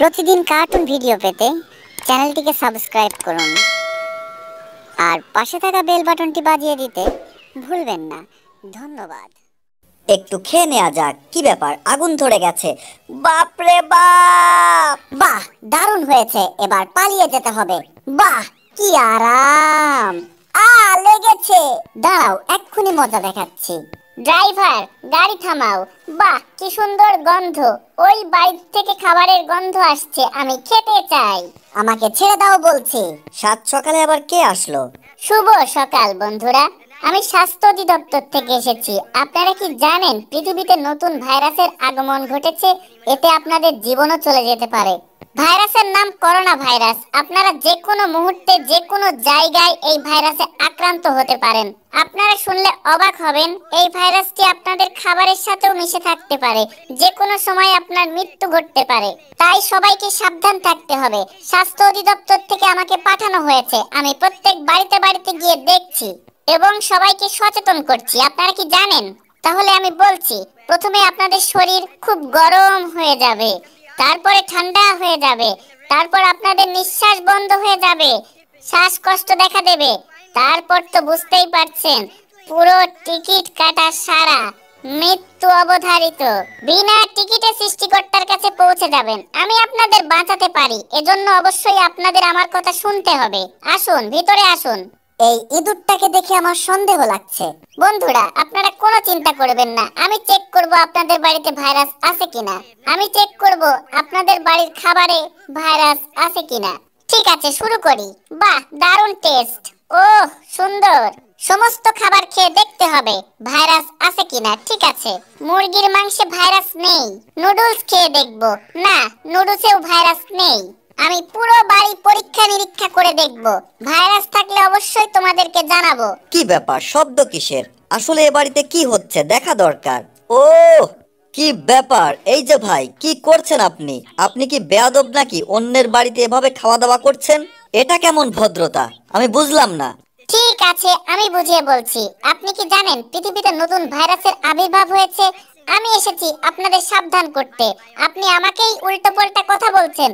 প্রতিদিন cartoon video পেতে চ্যানেলটিকে সাবস্ক্রাইব করুন আর পাশে থাকা বেল বাটনটি বাজিয়ে দিতে ভুলবেন না ধন্যবাদ একটু খেয়ে নেওয়া যাক কি ব্যাপার আগুন ধরে গেছে বাপরে বাপ বাহ দারুণ হয়েছে এবার পালিয়ে যেতে হবে বাহ কি আরাম আ লেগেছে দাঁড়াও এক্ষুনি মজা দেখাচ্ছি ড্রাইভার গাড়ি থামাও বাহ কি সুন্দর গন্ধ ওই বাড়ি থেকে খাবারের গন্ধ আসছে আমি খেতে চাই আমাকে ছেড়ে দাও বলছি সাত সকালে আবার কে আসলো শুভ সকাল বন্ধুরা আমি স্বাস্থ্য অধিদপ্তর থেকে এসেছি আপনারা কি জানেন পৃথিবীতে নতুন ভাইরাসের আগমন ঘটেছে এতে আপনাদের জীবনও চলে যেতে পারে ভাইরাসের নাম করোনা ভাইরাস আপনারা যে কোনো মুহূর্তে যে কোনো জায়গায় এই ভাইরাসে আক্রান্ত হতে পারেন আপনারা শুনলে অবাক হবেন এই ভাইরাসটি আপনাদের খাবারের সাথেও মিশে থাকতে পারে যে কোনো সময় আপনার মৃত্যু ঘটতে পারে তাই সবাইকে সাবধান থাকতে হবে স্বাস্থ্য অধিদপ্তর থেকে আমাকে পাঠানো হয়েছে আমি প্রত্যেক বাড়িতে বাড়িতে গিয়ে দেখছি এবং সবাইকে সচেতন করছি আপনারা কি জানেন তাহলে আমি বলছি প্রথমে আপনাদের শরীর খুব গরম হয়ে যাবে তারপরে ঠান্ডা হয়ে যাবে তারপর আপনাদের নিঃশ্বাস বন্ধ হয়ে যাবে শ্বাসকষ্ট দেখা দেবে তারপর তো বুঝতেই পারছেন পুরো টিকিট কাটা সারা মৃত্যু অবধারিত বিনা টিকিটে সৃষ্টিকর্তার কাছে পৌঁছে যাবেন আমি আপনাদের বাঁচাতে পারি এজন্য অবশ্যই আপনাদের আমার কথা শুনতে হবে আসুন ভিতরে আসুন এই ইঁদুরটাকে দেখে আমার সন্দেহ লাগছে বন্ধুরা আপনারা কোনো চিন্তা করবেন না আমি চেক করব আপনাদের বাড়িতে ভাইরাস আছে কিনা আমি চেক করব আপনাদের বাড়ির খাবারে ভাইরাস আছে কিনা ঠিক আছে শুরু করি বাহ দারুণ টেস্ট ও সুন্দর সমস্ত খাবার খেয়ে দেখতে হবে ভাইরাস আছে কিনা ঠিক আছে মুরগির মাংসে ভাইরাস নেই নুডলস খেয়ে দেখব না নুডলসেও ভাইরাস নেই আমি পুরো এই পরীক্ষা নিরীক্ষা করে দেখব ভাইরাস থাকলে অবশ্যই তোমাদেরকে জানাবো কি ব্যাপার শব্দ কিসের আসলে এ বাড়িতে কি হচ্ছে দেখা দরকার ও কি ব্যাপার এই যে ভাই কি করছেন আপনি আপনি কি বেয়াদব নাকি অন্যের বাড়িতে এভাবে খাওয়া দাওয়া করছেন এটা কেমন ভদ্রতা আমি বুঝলাম না ঠিক আছে আমি বুঝিয়ে বলছি আপনি কি জানেন পৃথিবীতে নতুন ভাইরাসের আবির্ভাব হয়েছে আমি এসেছি আপনাদের সাবধান করতে আপনি আমাকেই উল্টো পাল্টা কথা বলছেন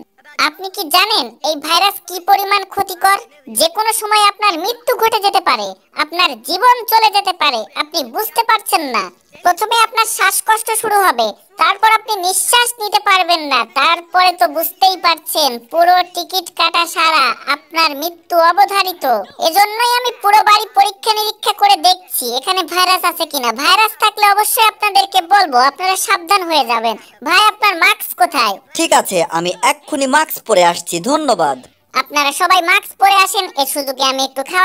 আপনি কি জানেন এই ভাইরাস কি পরিমাণ ক্ষতিকর যে কোনো সময় আপনার মৃত্যু ঘটে যেতে পারে আপনার জীবন চলে যেতে পারে আপনি বুঝতে পারছেন না প্রথমে আপনার শ্বাসকষ্ট শুরু হবে তারপর আপনি নিঃশ্বাস নিতে পারবেন না তারপরে তো বুঝতেই পারছেন পুরো টিকিট কাটা সারা আপনার মৃত্যু অবধারিত এজন্যই আমি পুরো বাড়ি পরীক্ষা নিরীক্ষা করে দেখছি এখানে ভাইরাস আছে কিনা ভাইরাস থাকলে অবশ্যই আপনাদেরকে বলবো আপনারা সাবধান হয়ে যাবেন ভাই আপনার মাস্ক কোথায় ঠিক আছে আমি এক্ষুনি মাস্ক পরে আসছি ধন্যবাদ আপনারা সবাই মাস্ক পরে আসেন এ সুযোগে আমি একটু খাওয়া